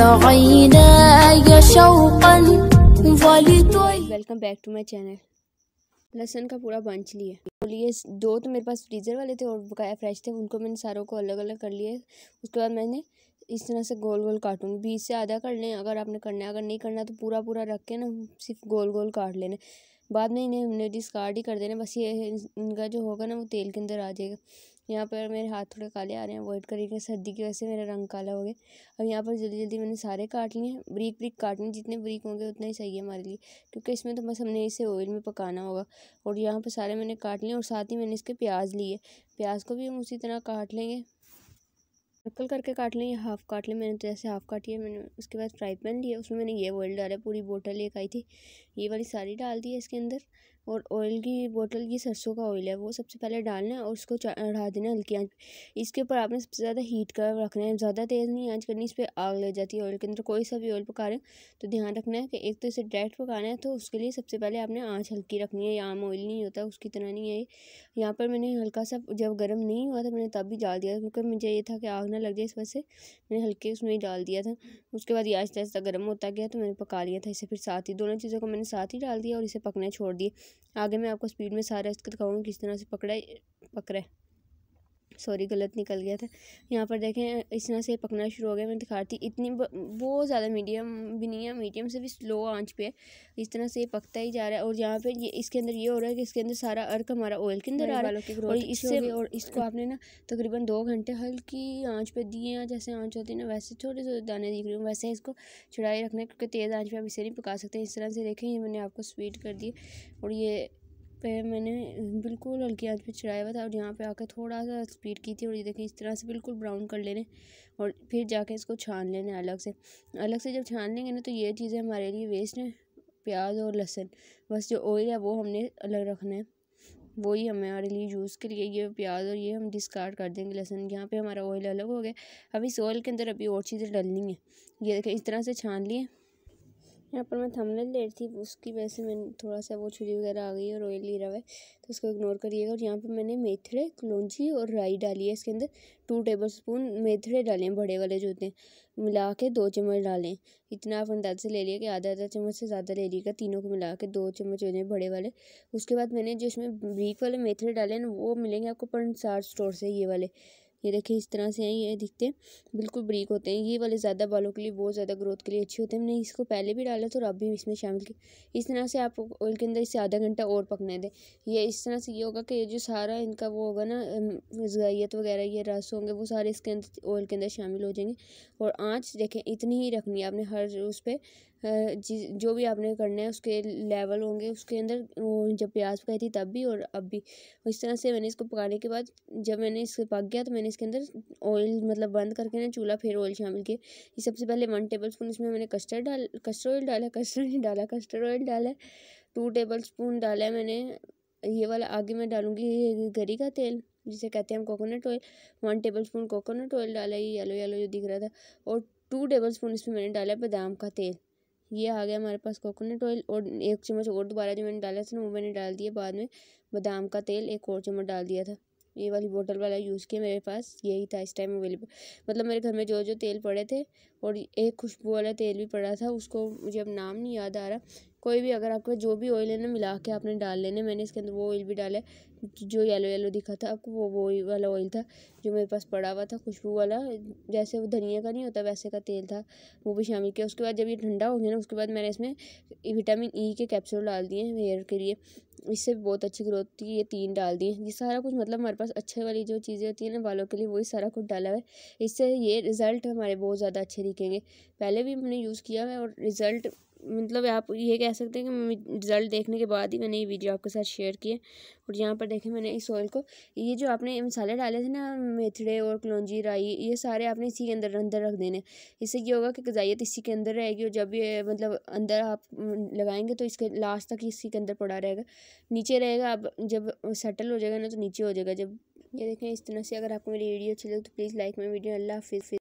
welcome back to my channel लहसन का पूरा बंच लिए बोलिए दो तो मेरे पास फ्रीज़र वाले थे और बकाया फ्रेश थे उनको मैंने सारों को अलग अलग कर लिए उसके बाद मैंने इस तरह से गोल गोल काटूँगी बीस से आधा कर लें अगर आपने करना है अगर नहीं करना तो पूरा पूरा रख के ना सिर्फ गोल गोल काट लेना बाद में इन्हें हमने डिस्कार्ड ही कर देना बस ये इनका जो होगा ना वो तेल के अंदर आ जाएगा यहाँ पर मेरे हाथ थोड़े काले आ रहे हैं अवॉइड करेंगे सर्दी की वजह से मेरा रंग काला हो गया अब यहाँ पर जल्दी जल्दी मैंने सारे काट लिए हैं ब्रीक ब्रीक काटने जितने ब्रीक होंगे उतना ही सही है हमारे लिए क्योंकि इसमें तो बस हमने इसे ऑयल में पकाना होगा और यहाँ पर सारे मैंने काट लिए और साथ ही मैंने इसके प्याज लिए प्याज को भी हम उसी तरह काट लेंगे नकल करके काट लें या हाफ़ काट लें मैंने तो जैसे हाफ़ काटी है मैंने उसके बाद फ्राई पैन लिया उसमें मैंने ये ऑयल डाला पूरी बोतल एक आई थी ये वाली सारी डाल दी है इसके अंदर और ऑयल की बोतल की सरसों का ऑयल है वो सबसे पहले डालना है और उसको चढ़ा देना हल्की आँच इसके ऊपर आपने सबसे ज़्यादा हीट कर रखना है ज़्यादा तेज़ नहीं आँच करनी इस पर आग लग जाती है ऑयल के अंदर कोई सा भी ऑयल पका रहे हैं तो ध्यान रखना है कि एक तो इसे डायरेक्ट पकाना है तो उसके लिए सबसे पहले आपने आँच हल्की रखनी है आम ऑयल नहीं होता उसकी तरह नहीं है यहाँ पर मैंने हल्का सा जब गर्म नहीं हुआ था मैंने तब भी डाल दिया क्योंकि मुझे ये था कि आग ना लग जाए इस वजह से मैंने हल्के उसमें ही डाल दिया था उसके बाद ये आहिस्ता आहिस्ता गर्म होता गया तो मैंने पका लिया था इसे फिर साथ ही दोनों चीज़ों को मैंने साथ ही डाल दिया और इसे पकने छोड़ दिया आगे मैं आपको स्पीड में सारे इसको दिखाऊंगा किस तरह से पकड़ा पकड़े सॉरी गलत निकल गया था यहाँ पर देखें इस तरह से पकना शुरू हो गया मैं दिखाती इतनी बहुत ज़्यादा मीडियम भी नहीं है मीडियम से भी स्लो आंच पे है इस तरह से पकता ही जा रहा है और यहाँ पे ये इसके अंदर ये हो रहा है कि इसके अंदर सारा अर्क हमारा ऑयल के अंदर आ रहा है और इससे और इसको आपने ना तकरीबन दो घंटे हल्की आँच पर दिए हैं जैसे आँच होती है ना वैसे छोटे छोटे दाने दिख रहे हैं वैसे इसको छुड़ाई रखना है क्योंकि तेज़ आँच पर आप इसे नहीं पका सकते इस तरह से देखें ये मैंने आपको स्वीट कर दिए और ये पे मैंने बिल्कुल हल्की आँच पे चढ़ाया हुआ था और यहाँ पे आके थोड़ा सा स्पीड की थी और ये देखें इस तरह से बिल्कुल ब्राउन कर लेने और फिर जाके इसको छान लेने अलग से अलग से जब छान लेंगे ना तो ये चीज़ें हमारे लिए वेस्ट हैं प्याज और लहसुन बस जो ऑयल है वो हमने अलग रखना है वही हमारे लिए यूज़ के लिए ये प्याज और ये हम डिस्कार्ड कर देंगे लहसुन यहाँ पे हमारा ऑयल अलग हो गया अभी इस ऑयल के अंदर अभी और चीज़ें डालनी है ये देखें इस तरह से छान लिए यहाँ पर मैं थमने ले रही थी उसकी वजह से मैंने थोड़ा सा वो छुरी वगैरह आ गई और ऑयल ली रहा है तो उसको इग्नोर करिएगा और यहाँ पर मैंने मेथड़े कलौजी और राई डाली है इसके अंदर टू टेबल स्पून मेथड़े डालें बड़े वाले जो होते हैं मिला के दो चम्मच डालें इतना आप अंदाज से ले लिया कि आधा आधा चम्मच से ज़्यादा ले लिएगा तीनों को मिला के दो चम्मच होने बड़े वाले उसके बाद मैंने जो इसमें ब्रीक वाले मेथड़े डाले हैं वो मिलेंगे आपको पंसार स्टोर से ये वाले ये देखिए इस तरह से हैं ये दिखते बिल्कुल ब्रीक होते हैं ये वाले ज़्यादा बालों के लिए बहुत ज़्यादा ग्रोथ के लिए अच्छे होते हैं हमने इसको पहले भी डाला और अब भी इसमें शामिल किया इस तरह से आप ऑयल के अंदर इसे आधा घंटा और पकने दें ये इस तरह से ये होगा कि ये जो सारा इनका वो होगा ना गैत वगैरह ये रस होंगे वो सारे इसके अंदर ऑयल के अंदर शामिल हो जाएंगे और आँच देखें इतनी ही रखनी है आपने हर उस पर जो भी आपने करना है उसके लेवल होंगे उसके अंदर जब प्याज पकाई थी तब भी और अब भी इस तरह से मैंने इसको पकाने के बाद जब मैंने इसको पक गया तो मैंने इसके अंदर ऑयल मतलब बंद करके ना चूल्हा फिर ऑयल शामिल किए ये सबसे पहले वन टेबल स्पून इसमें मैंने कस्टर्ड डाल कस्टर्ड ऑयल डाला कस्टर्ड नहीं डाला कस्टर्ड ऑयल डाला टू टेबल स्पून डाला है मैंने ये वाला आगे मैं डालूँगी गरी का तेल जिसे कहते हैं हम coconut oil one table spoon coconut oil डाला ये येलो येलो जो दिख रहा था और टू टेबल स्पून इसमें मैंने डाला बादाम का तेल ये आ गया हमारे पास कोकोनट ऑयल और एक चम्मच और दोबारा जो मैंने डाला था ना वो मैंने डाल दिया बाद में बादाम का तेल एक और चम्मच डाल दिया था ये वाली बोतल वाला यूज़ किया मेरे पास यही था इस टाइम अवेलेबल मतलब मेरे घर में जो जो तेल पड़े थे और एक खुशबू वाला तेल भी पड़ा था उसको मुझे अब नाम नहीं याद आ रहा कोई भी अगर आपके जो भी ऑयल है ना मिला के आपने डाल लेने मैंने इसके अंदर वो ऑयल भी डाला है जो येलो येलो दिखा था आपको वो वो वाला ऑयल था जो मेरे पास पड़ा हुआ था खुशबू वाला जैसे वो धनिया का नहीं होता वैसे का तेल था वो भी शामिल किया उसके बाद जब ये ठंडा हो गया ना उसके बाद मैंने इसमें विटामिन ई e के कैप्सूल डाल दिए हेयर के लिए इससे बहुत अच्छी ग्रोथ थी ये तीन डाल दिए ये सारा कुछ मतलब हमारे पास अच्छे वाली जो चीज़ें होती हैं ना बालों के लिए वही सारा कुछ डाला हुआ है इससे ये रिज़ल्ट हमारे बहुत ज़्यादा अच्छे दिखेंगे पहले भी हमने यूज़ किया है और रिज़ल्ट मतलब आप ये कह सकते हैं कि रिज़ल्ट देखने के बाद ही मैंने ये वीडियो आपके साथ शेयर किए और यहाँ पर देखें मैंने इस ऑयल को ये जो आपने मसाले डाले थे ना मेथड़े और कलौजी राई ये सारे आपने इसी के अंदर अंदर रख देने इससे ये होगा कि गजाइत इसी के अंदर रहेगी और जब ये मतलब अंदर आप लगाएंगे तो इसके लास्ट तक इसी के अंदर पड़ा रहेगा नीचे रहेगा अब जब सेटल हो जाएगा ना तो नीचे हो जाएगा जब ये देखें इस तरह से अगर आपको मेरी वीडियो अच्छी लगे तो प्लीज़ लाइक मेरी वीडियो अल्लाह हाफिज़